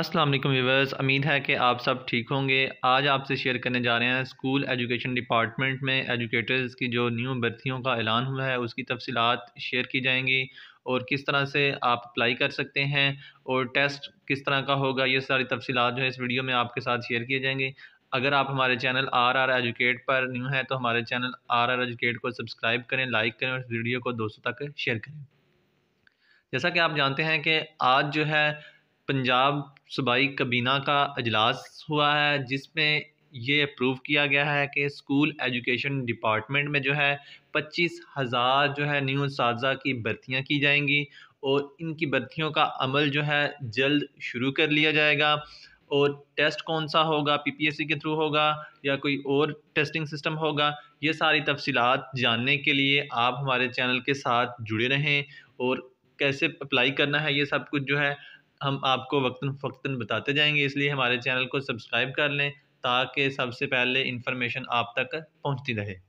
असलम व्यवर्स उम्मीद है कि आप सब ठीक होंगे आज आपसे शेयर करने जा रहे हैं स्कूल एजुकेशन डिपार्टमेंट में एजुकेटर्स की जो न्यू भर्तियों का ऐलान हुआ है उसकी तफसीत शेयर की जाएंगी और किस तरह से आप अप्लाई कर सकते हैं और टेस्ट किस तरह का होगा ये सारी तफसीत जो है इस वीडियो में आपके साथ शेयर किए जाएंगे अगर आप हमारे चैनल आर आर एजुकेट पर न्यू हैं तो हमारे चैनल आर आर एजुकेट को सब्सक्राइब करें लाइक करें और वीडियो को दोस्तों तक शेयर करें जैसा कि आप जानते हैं कि आज जो है पंजाब सूबाई कबीना का अजलास हुआ है जिसमें ये अप्रूव किया गया है कि स्कूल एजुकेशन डिपार्टमेंट में जो है पच्चीस हज़ार जो है न्यू साजा की भर्तियाँ की जाएंगी और इनकी भर्तियों का अमल जो है जल्द शुरू कर लिया जाएगा और टेस्ट कौन सा होगा पीपीएससी के थ्रू होगा या कोई और टेस्टिंग सिस्टम होगा ये सारी तफसीत जानने के लिए आप हमारे चैनल के साथ जुड़े रहें और कैसे अप्लाई करना है ये सब कुछ जो है हम आपको वक्ता फ़क्ता बताते जाएंगे इसलिए हमारे चैनल को सब्सक्राइब कर लें ताकि सबसे पहले इन्फॉर्मेशन आप तक पहुँचती रहे